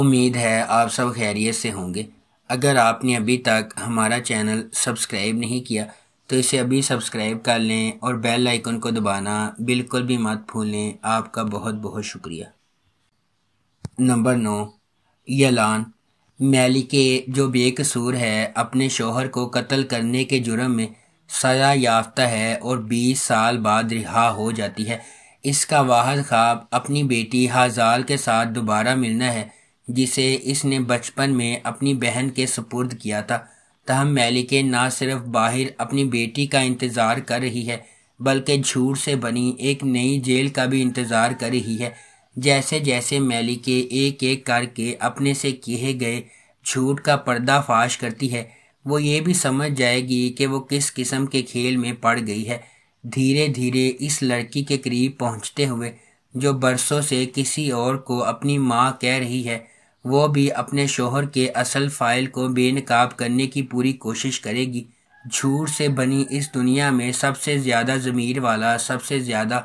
उम्मीद है आप सब खैरियत से होंगे अगर आपने अभी तक हमारा चैनल सब्सक्राइब नहीं किया तो इसे अभी सब्सक्राइब कर लें और बेल आइकन को दबाना बिल्कुल भी मत भूलें आपका बहुत बहुत शुक्रिया नंबर नौ यलान के जो बेकसूर है अपने शोहर को कत्ल करने के जुर्म में सजा याफ्ता है और बीस साल बाद रिहा हो जाती है इसका वाहद ख्वाब अपनी बेटी हाजाल के साथ दोबारा मिलना है जिसे इसने बचपन में अपनी बहन के सपुर्द किया था तहम मैलिके ना सिर्फ बाहर अपनी बेटी का इंतज़ार कर रही है बल्कि झूठ से बनी एक नई जेल का भी इंतज़ार कर रही है जैसे जैसे मैलिके एक एक करके अपने से किए गए झूठ का पर्दाफाश करती है वो ये भी समझ जाएगी कि वो किस किस्म के खेल में पड़ गई है धीरे धीरे इस लड़की के करीब पहुँचते हुए जो बरसों से किसी और को अपनी माँ कह रही है वो भी अपने शोहर के असल फाइल को बेनकाब करने की पूरी कोशिश करेगी झूठ से बनी इस दुनिया में सबसे ज़्यादा ज़मीर वाला सबसे ज़्यादा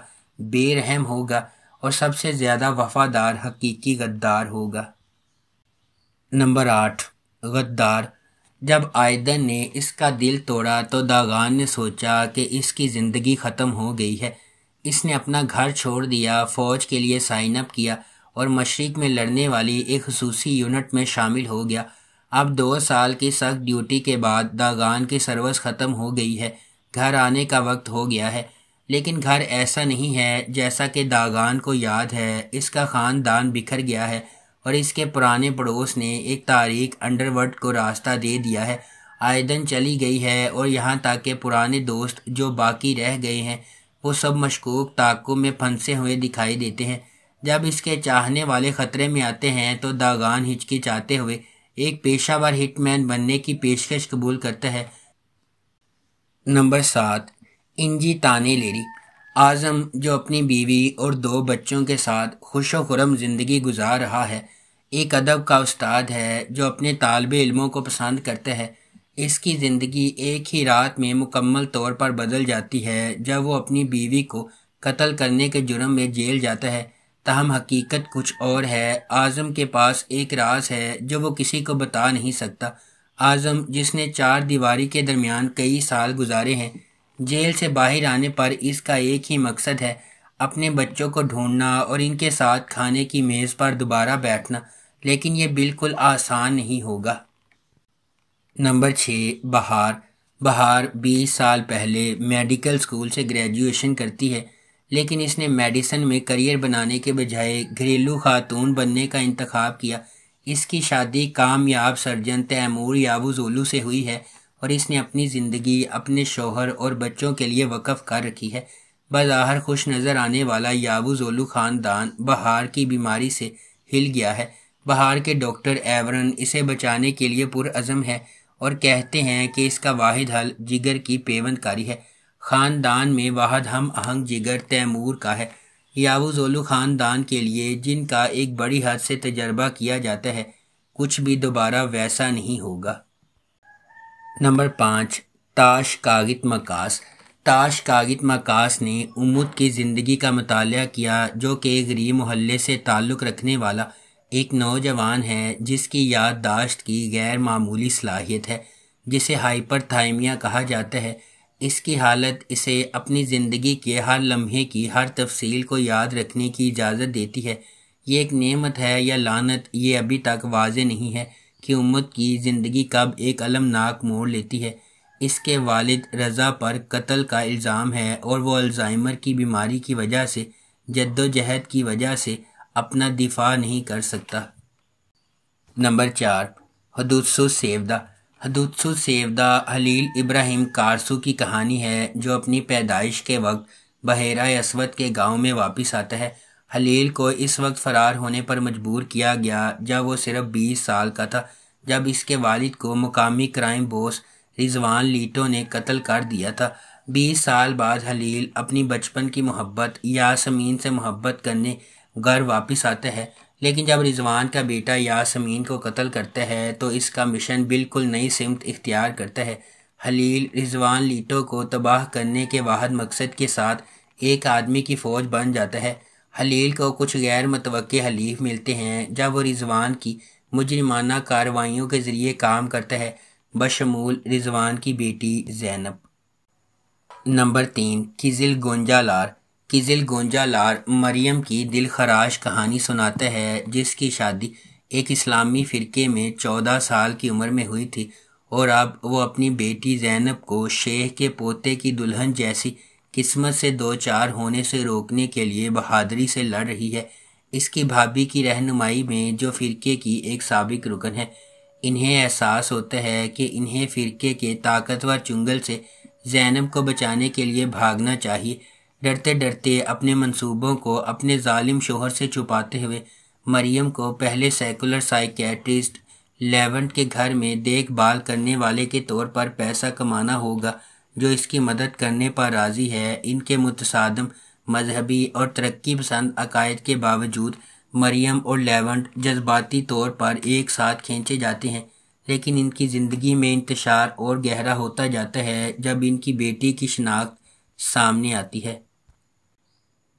बेरहम होगा और सबसे ज़्यादा वफादार हकीकी गद्दार होगा नंबर आठ गद्दार जब आयदन ने इसका दिल तोड़ा तो दागान ने सोचा कि इसकी ज़िंदगी ख़त्म हो गई है इसने अपना घर छोड़ दिया फ़ौज के लिए साइन अप किया और मशरक़ में लड़ने वाली एक खसूसी यूनिट में शामिल हो गया अब दो साल की सख्त ड्यूटी के बाद दागान की सर्विस ख़त्म हो गई है घर आने का वक्त हो गया है लेकिन घर ऐसा नहीं है जैसा कि दागान को याद है इसका ख़ानदान बिखर गया है और इसके पुराने पड़ोस ने एक तारीख अंडरवर्ड को रास्ता दे दिया है आयदन चली गई है और यहाँ तक के पुराने दोस्त जो बाकी रह गए हैं वो सब मशकूक ताकों में फंसे हुए दिखाई देते हैं जब इसके चाहने वाले खतरे में आते हैं तो दागान हिचकिचाते हुए एक पेशावर हिटमैन बनने की पेशकश कबूल करता है नंबर सात इंजी ताने लेरी आज़म जो अपनी बीवी और दो बच्चों के साथ खुश खुरम ज़िंदगी गुजार रहा है एक अदब का उस्ताद है जो अपने तालब इलमों को पसंद करता है इसकी ज़िंदगी एक ही रात में मुकम्मल तौर पर बदल जाती है जब वो अपनी बीवी को कत्ल करने के जुर्म में जेल जाता है तहम हकीकत कुछ और है आज़म के पास एक राज है जो वो किसी को बता नहीं सकता आज़म जिसने चार दीवारी के दरमियान कई साल गुजारे हैं जेल से बाहर आने पर इसका एक ही मकसद है अपने बच्चों को ढूंढना और इनके साथ खाने की मेज़ पर दोबारा बैठना लेकिन ये बिल्कुल आसान नहीं होगा नंबर छः बहार बहार बीस साल पहले मेडिकल स्कूल से ग्रेजुएशन करती है लेकिन इसने मेडिसन में करियर बनाने के बजाय घरेलू खातून बनने का इंतखब किया इसकी शादी कामयाब सर्जन तैमूर याबूजोलू से हुई है और इसने अपनी ज़िंदगी अपने शोहर और बच्चों के लिए वक़ कर रखी है बाहर खुश नज़र आने वाला याबूजोलू ख़ानदान बहार की बीमारी से हिल गया है बहार के डॉक्टर एवरन इसे बचाने के लिए पुरज़म है और कहते हैं कि इसका वाद हल जिगर की पेवंदकारी है खानदान में वाहद हम आहंग जिगर तैमूर का है जोलू खानदान के लिए जिनका एक बड़ी हद से तजर्बा किया जाता है कुछ भी दोबारा वैसा नहीं होगा नंबर पाँच ताश कागित मकास ताश कागित मकास ने उमुद की ज़िंदगी का मताल किया जो कि गरीब मोहल्ले से ताल्लुक़ रखने वाला एक नौजवान है जिसकी याददाश्त की गैर मामूली सलाहियत है जिसे हाइपर थाइमिया कहा जाता है इसकी हालत इसे अपनी ज़िंदगी के हर लम्हे की हर तफसील को याद रखने की इजाज़त देती है ये एक नेमत है या लानत ये अभी तक वाज नहीं है कि उम्मत की ज़िंदगी कब एक अलमनाक मोड़ लेती है इसके वालिद रज़ा पर कत्ल का इल्ज़ाम है और वो अल्ज़ाइमर की बीमारी की वजह से जद्दोजहद की वजह से अपना दिफा नहीं कर सकता नंबर चार हदूसो सेवदा हदुत्सु सेवदा हलील इब्राहिम कारसू की कहानी है जो अपनी पैदाइश के वक्त बहेरा असवद के गांव में वापस आता है हलील को इस वक्त फरार होने पर मजबूर किया गया जब वो सिर्फ बीस साल का था जब इसके वालिद को मुकामी क्राइम बॉस रिजवान लीटो ने कत्ल कर दिया था बीस साल बाद हलील अपनी बचपन की मोहब्बत यासमीन से मोहब्बत करने घर वापस आता है लेकिन जब रिजवान का बेटा यासमीन को कत्ल करता है तो इसका मिशन बिल्कुल नई सिमत इख्तियार करता है हलील रिजवान लीटो को तबाह करने के वाहद मकसद के साथ एक आदमी की फ़ौज बन जाता है हलील को कुछ गैर मतव हलीफ मिलते हैं जब वो रिजवान की मुजरमाना कार्रवाइयों के ज़रिए काम करता है बशमूल रिजवान की बेटी जैनब नंबर तीन किजिल लार किजिल गोंजालार मरियम की दिलखराश कहानी सुनाते हैं जिसकी शादी एक इस्लामी फ़िरके में चौदह साल की उम्र में हुई थी और अब वो अपनी बेटी जैनब को शेख के पोते की दुल्हन जैसी किस्मत से दो चार होने से रोकने के लिए बहादुरी से लड़ रही है इसकी भाभी की रहनुमाई में जो फ़िरके की एक सबक रुकन है इन्हें एहसास होता है कि इन्हें फ़िरके के ताकतवर चुंगल से जैनब को बचाने के लिए भागना चाहिए डरते डरते अपने मंसूबों को अपने जालिम शोहर से छुपाते हुए मरियम को पहले सेकुलर साइकेट्रिस्ट लेवेंट के घर में देखभाल करने वाले के तौर पर पैसा कमाना होगा जो इसकी मदद करने पर राज़ी है इनके मुतसादम मजहबी और तरक्की पसंद अकायद के बावजूद मरियम और लेवेंट जज्बाती तौर पर एक साथ खींचे जाते हैं लेकिन इनकी ज़िंदगी में इंतशार और गहरा होता जाता है जब इनकी बेटी की शनाख्त सामने आती है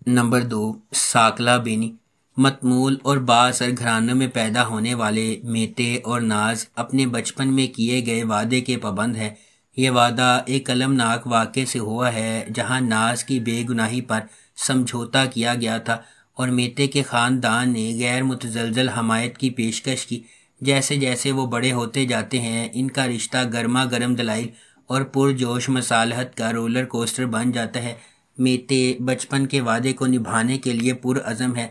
नंबर दो साकला बेनी मतमूल और बासर घरानों में पैदा होने वाले मेते और नाज अपने बचपन में किए गए वादे के पाबंद है ये वादा एक कलमनाक वाक़े से हुआ है जहां नाज की बेगुनाही पर समझौता किया गया था और मेते के ख़ानदान ने गैर मुतजलजल हमायत की पेशकश की जैसे जैसे वो बड़े होते जाते हैं इनका रिश्ता गर्मा गर्म दलाई और पुरजोश मसालहत का रोलर कोस्टर बन जाता है मेटे बचपन के वादे को निभाने के लिए पुरज़म है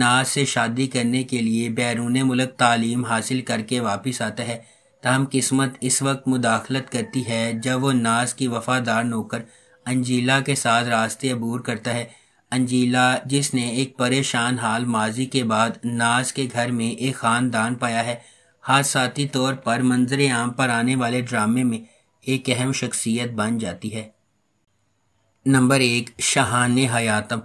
नाज से शादी करने के लिए बैरून मुल्क तालीम हासिल करके वापस आता है तहम किस्मत इस वक्त मुदाखलत करती है जब वो नाज की वफादार नौकर अंजीला के साथ रास्ते अबूर करता है अंजीला जिसने एक परेशान हाल माजी के बाद नाज के घर में एक ख़ानदान पाया है हादसाती तौर पर मंजर आम पर आने वाले ड्रामे में एक अहम शख्सियत बन जाती है नंबर एक शाहान हयातम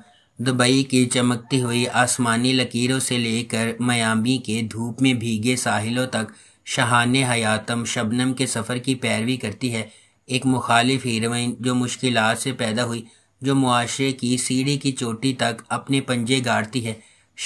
दुबई की चमकती हुई आसमानी लकीरों से लेकर मयामी के धूप में भीगे साहिलों तक शाहान हयातम शबनम के सफ़र की पैरवी करती है एक मुखालिफ हीरोइन जो मुश्किल से पैदा हुई जो मुआरे की सीढ़ी की चोटी तक अपने पंजे गाड़ती है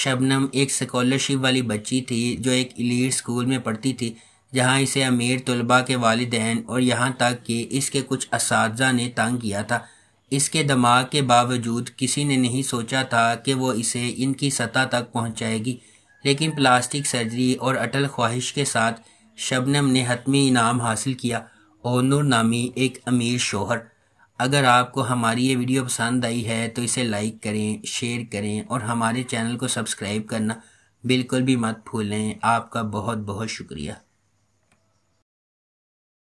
शबनम एक स्कॉलरशिप वाली बच्ची थी जो एक इलीट स्कूल में पढ़ती थी जहाँ इसे अमीर तलबा के वालदेन और यहाँ तक कि इसके कुछ इस ने तंग किया था इसके दिमाग के बावजूद किसी ने नहीं सोचा था कि वो इसे इनकी सतह तक पहुंचाएगी लेकिन प्लास्टिक सर्जरी और अटल ख्वाहिश के साथ शबनम ने हतमी इनाम हासिल किया और नूर नामी एक अमीर शोहर अगर आपको हमारी ये वीडियो पसंद आई है तो इसे लाइक करें शेयर करें और हमारे चैनल को सब्सक्राइब करना बिल्कुल भी मत भूलें आपका बहुत बहुत शुक्रिया